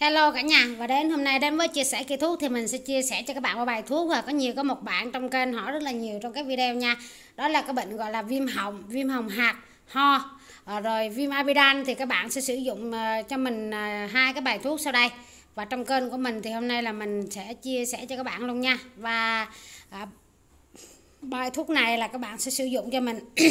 Hello cả nhà và đến hôm nay đến với chia sẻ kỳ thuốc thì mình sẽ chia sẻ cho các bạn một bài thuốc và có nhiều có một bạn trong kênh hỏi rất là nhiều trong các video nha đó là cái bệnh gọi là viêm họng viêm hồng hạt ho ờ, rồi viêm amidan thì các bạn sẽ sử dụng ờ, cho mình ờ, hai cái bài thuốc sau đây và trong kênh của mình thì hôm nay là mình sẽ chia sẻ cho các bạn luôn nha và bài thuốc này là các bạn sẽ sử dụng cho mình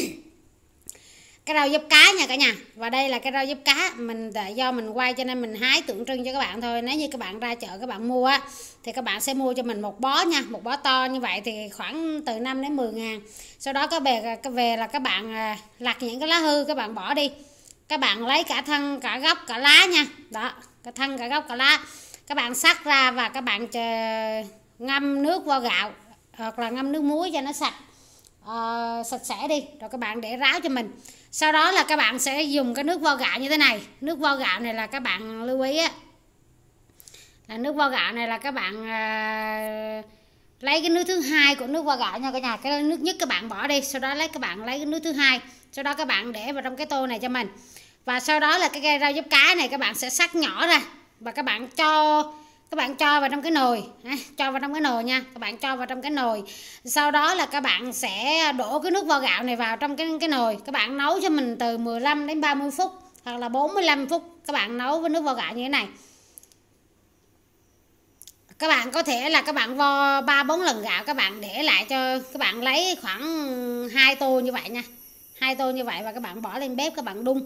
cái rau giúp cá nha cả nhà và đây là cái rau giúp cá mình do mình quay cho nên mình hái tượng trưng cho các bạn thôi nếu như các bạn ra chợ các bạn mua á thì các bạn sẽ mua cho mình một bó nha một bó to như vậy thì khoảng từ 5 đến 10 ngàn sau đó có về cái về là các bạn à, lặt những cái lá hư các bạn bỏ đi các bạn lấy cả thân cả gốc cả lá nha đó cả thân cả gốc cả lá các bạn sắc ra và các bạn ngâm nước vo gạo hoặc là ngâm nước muối cho nó sạch uh, sạch sẽ đi rồi các bạn để ráo cho mình sau đó là các bạn sẽ dùng cái nước vo gạo như thế này nước vo gạo này là các bạn lưu ý á là nước vo gạo này là các bạn à, lấy cái nước thứ hai của nước vo gạo nha cả nhà cái nước nhất các bạn bỏ đi sau đó lấy các bạn lấy cái nước thứ hai sau đó các bạn để vào trong cái tô này cho mình và sau đó là cái rau giúp cá này các bạn sẽ sắc nhỏ ra và các bạn cho các bạn cho vào trong cái nồi cho vào trong cái nồi nha các bạn cho vào trong cái nồi sau đó là các bạn sẽ đổ cái nước vo gạo này vào trong cái cái nồi các bạn nấu cho mình từ 15 đến 30 phút hoặc là 45 phút các bạn nấu với nước vo gạo như thế này các bạn có thể là các bạn vo ba bốn lần gạo các bạn để lại cho các bạn lấy khoảng hai tô như vậy nha hai tô như vậy và các bạn bỏ lên bếp các bạn đun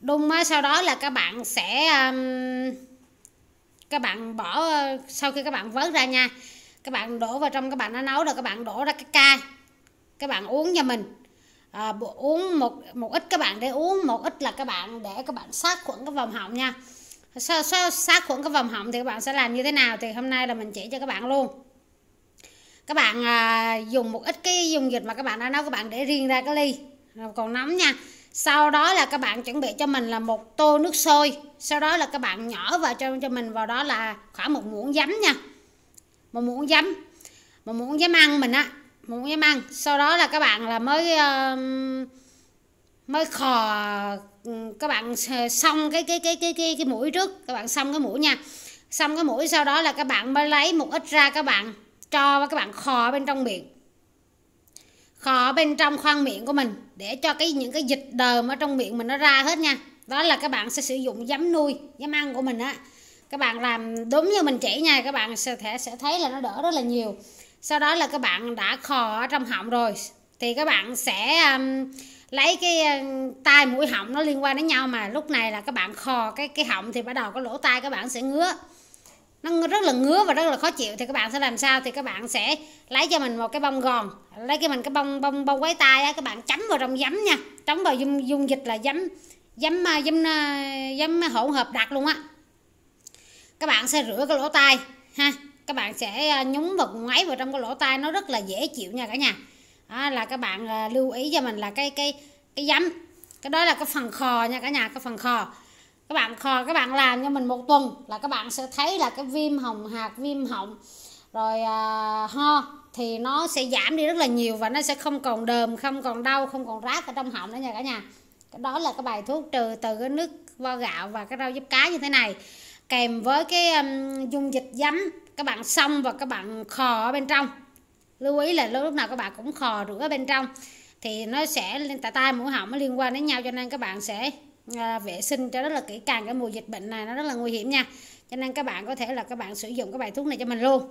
đun sau đó là các bạn sẽ um, các bạn bỏ sau khi các bạn vớt ra nha các bạn đổ vào trong các bạn đã nấu rồi các bạn đổ ra cái ca các bạn uống cho mình à, uống một một ít các bạn để uống một ít là các bạn để các bạn sát khuẩn cái vòng họng nha sao, sao sát khuẩn cái vòng họng thì các bạn sẽ làm như thế nào thì hôm nay là mình chỉ cho các bạn luôn các bạn à, dùng một ít cái dung dịch mà các bạn đã nấu các bạn để riêng ra cái ly rồi còn nóng nha sau đó là các bạn chuẩn bị cho mình là một tô nước sôi sau đó là các bạn nhỏ vào cho cho mình vào đó là khoảng một muỗng giấm nha một muỗng giấm một muỗng giấm ăn mình á một muỗng giấm ăn sau đó là các bạn là mới uh, mới khò ừ, các bạn xong cái cái cái cái cái cái mũi trước các bạn xong cái mũi nha xong cái mũi sau đó là các bạn mới lấy một ít ra các bạn cho các bạn khò bên trong miệng khò bên trong khoang miệng của mình để cho cái những cái dịch đờm ở trong miệng mình nó ra hết nha đó là các bạn sẽ sử dụng giấm nuôi giấm ăn của mình á các bạn làm đúng như mình chỉ nha các bạn sẽ thể sẽ thấy là nó đỡ rất là nhiều sau đó là các bạn đã khò ở trong họng rồi thì các bạn sẽ um, lấy cái um, tai mũi họng nó liên quan đến nhau mà lúc này là các bạn khò cái cái họng thì bắt đầu có lỗ tai các bạn sẽ ngứa nó rất là ngứa và rất là khó chịu thì các bạn sẽ làm sao thì các bạn sẽ lấy cho mình một cái bông gòn lấy cho mình cái bông bông bông quấy tay á các bạn chấm vào trong giấm nha chấm vào dung dung dịch là giấm giấm à, giấm à, giấm hỗn hợp đặc luôn á các bạn sẽ rửa cái lỗ tai ha các bạn sẽ à, nhúng vào ngoáy vào trong cái lỗ tai nó rất là dễ chịu nha cả nhà đó là các bạn lưu ý cho mình là cái cái cái giấm cái đó là cái phần khò nha cả nhà cái phần khò các bạn kho các bạn làm cho mình một tuần là các bạn sẽ thấy là cái viêm hồng hạt viêm họng rồi à, ho thì nó sẽ giảm đi rất là nhiều và nó sẽ không còn đờm không còn đau không còn rát ở trong họng nữa nha cả nhà cái đó là cái bài thuốc trừ từ cái nước vo gạo và cái rau giúp cá như thế này kèm với cái um, dung dịch giấm các bạn xông và các bạn khò ở bên trong lưu ý là lúc nào các bạn cũng khò rửa bên trong thì nó sẽ lên tại tai mũi họng nó liên quan đến nhau cho nên các bạn sẽ à, vệ sinh cho rất là kỹ càng cái mùa dịch bệnh này nó rất là nguy hiểm nha cho nên các bạn có thể là các bạn sử dụng cái bài thuốc này cho mình luôn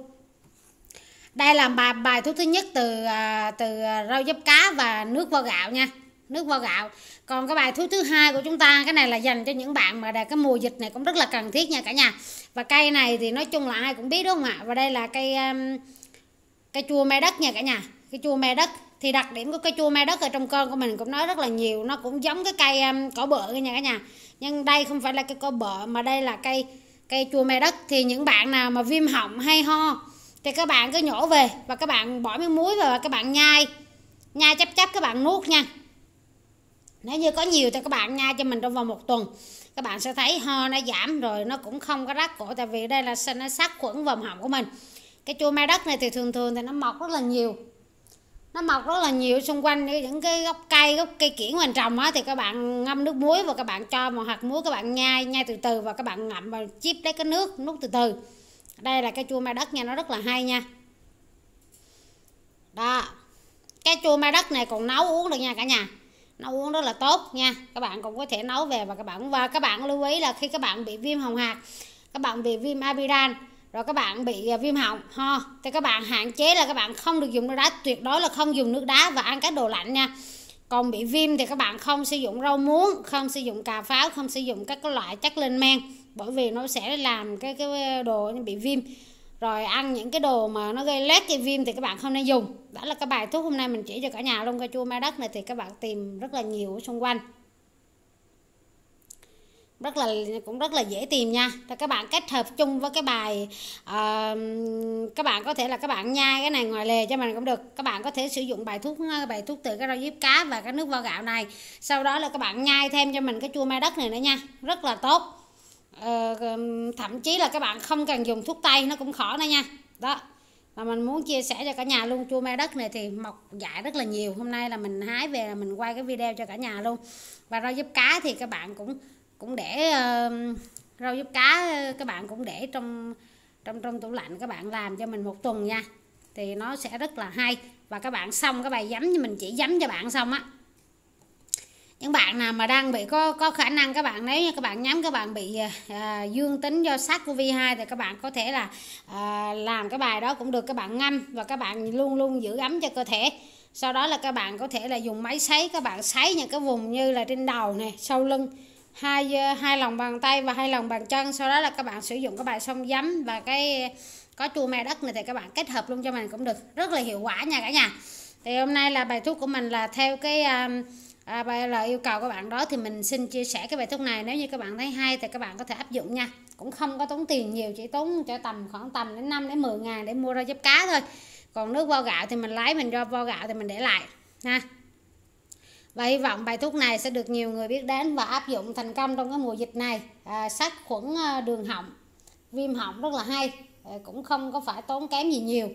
đây là bài bài thuốc thứ nhất từ à, từ rau giúp cá và nước vo gạo nha nước vo gạo còn cái bài thuốc thứ hai của chúng ta cái này là dành cho những bạn mà cái mùa dịch này cũng rất là cần thiết nha cả nhà và cây này thì nói chung là ai cũng biết đúng không ạ và đây là cây um, cây chua me đất nha cả nhà cái chua me đất thì đặc điểm của cây chua me đất ở trong con của mình cũng nói rất là nhiều nó cũng giống cái cây um, cỏ bợ cả nhà cả nhà nhưng đây không phải là cây cỏ bợ mà đây là cây cây chua me đất thì những bạn nào mà viêm họng hay ho thì các bạn cứ nhổ về và các bạn bỏ miếng muối vào và các bạn nhai nhai chắp chắp các bạn nuốt nha nếu như có nhiều thì các bạn nhai cho mình trong vòng một tuần các bạn sẽ thấy ho nó giảm rồi nó cũng không có rác cổ tại vì đây là nó sát khuẩn vòng họng của mình cái chua mai đất này thì thường thường thì nó mọc rất là nhiều nó mọc rất là nhiều xung quanh những cái gốc cây gốc cây kiển mình trồng á thì các bạn ngâm nước muối và các bạn cho một hạt muối các bạn nhai nhai từ từ và các bạn ngậm và chiếp lấy cái nước nuốt từ từ đây là cái chua mai đất nha nó rất là hay nha đó cái chua mai đất này còn nấu uống được nha cả nhà nấu uống rất là tốt nha các bạn cũng có thể nấu về và các bạn và các bạn lưu ý là khi các bạn bị viêm hồng hạt các bạn bị viêm amidan rồi các bạn bị à, viêm họng ho thì các bạn hạn chế là các bạn không được dùng nước đá tuyệt đối là không dùng nước đá và ăn các đồ lạnh nha còn bị viêm thì các bạn không sử dụng rau muống không sử dụng cà pháo không sử dụng các loại chất lên men bởi vì nó sẽ làm cái cái đồ bị viêm rồi ăn những cái đồ mà nó gây lét gây viêm thì các bạn không nên dùng đó là cái bài thuốc hôm nay mình chỉ cho cả nhà luôn cà chua mai đất này thì các bạn tìm rất là nhiều ở xung quanh rất là cũng rất là dễ tìm nha thì các bạn kết hợp chung với cái bài uh, các bạn có thể là các bạn nhai cái này ngoài lề cho mình cũng được các bạn có thể sử dụng bài thuốc ờ, bài thuốc từ cái rau diếp cá và cái nước vo gạo này sau đó là các bạn nhai thêm cho mình cái chua mai đất này nữa nha rất là tốt uh, thậm chí là các bạn không cần dùng thuốc tây nó cũng khỏi nữa nha đó và mình muốn chia sẻ cho cả nhà luôn chua mai đất này thì mọc dại rất là nhiều hôm nay là mình hái về là mình quay cái video cho cả nhà luôn và rau diếp cá thì các bạn cũng cũng để uh, rau giúp cá các bạn cũng để trong trong trong tủ lạnh các bạn làm cho mình một tuần nha thì nó sẽ rất là hay và các bạn xong cái bài giấm như mình chỉ giấm cho bạn xong á những bạn nào mà đang bị có có khả năng các bạn nếu như các bạn nhắm các bạn bị à, dương tính do sars cov 2 thì các bạn có thể là à, làm cái bài đó cũng được các bạn ngâm và các bạn luôn luôn giữ ấm cho cơ thể sau đó là các bạn có thể là dùng máy sấy các bạn sấy những cái vùng như là trên đầu này sau lưng hai ờ, hai lòng bàn tay và hai lòng bàn chân sau đó là các bạn sử dụng các bài xông giấm và cái có chua me đất này thì các bạn kết hợp luôn cho mình cũng được rất là hiệu quả nha cả nhà thì hôm nay là bài thuốc của mình là theo cái à, à, bài là yêu cầu các bạn đó thì mình xin chia sẻ cái bài thuốc này nếu như các bạn thấy hay thì các bạn có thể áp dụng nha cũng không có tốn tiền nhiều chỉ tốn cho tầm khoảng tầm đến 5 đến 10 ngàn để mua ra giúp cá thôi còn nước vo gạo thì mình lấy mình cho vo gạo thì mình để lại ha và hy vọng bài thuốc này sẽ được nhiều người biết đến và áp dụng thành công trong cái mùa dịch này à, sát khuẩn à, đường họng viêm họng rất là hay à, cũng không có phải tốn kém gì nhiều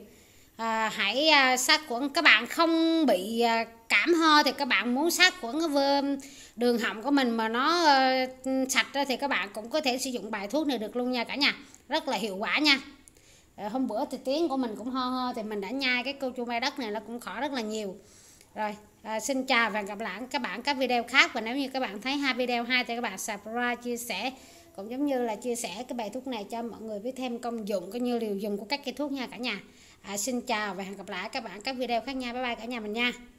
à, hãy à, sát khuẩn các bạn không bị à, cảm ho thì các bạn muốn sát khuẩn cái vơm đường họng của mình mà nó à, sạch ra thì các bạn cũng có thể sử dụng bài thuốc này được luôn nha cả nhà rất là hiệu quả nha à, hôm bữa thì tiếng của mình cũng ho ho thì mình đã nhai cái câu chua mai đất này nó cũng khỏi rất là nhiều rồi à, xin chào và gặp lại các bạn các video khác và nếu như các bạn thấy hai video hay thì các bạn subscribe chia sẻ cũng giống như là chia sẻ cái bài thuốc này cho mọi người biết thêm công dụng cũng như liều dùng của các cây thuốc nha cả nhà à, xin chào và hẹn gặp lại các bạn các video khác nha bye bye cả nhà mình nha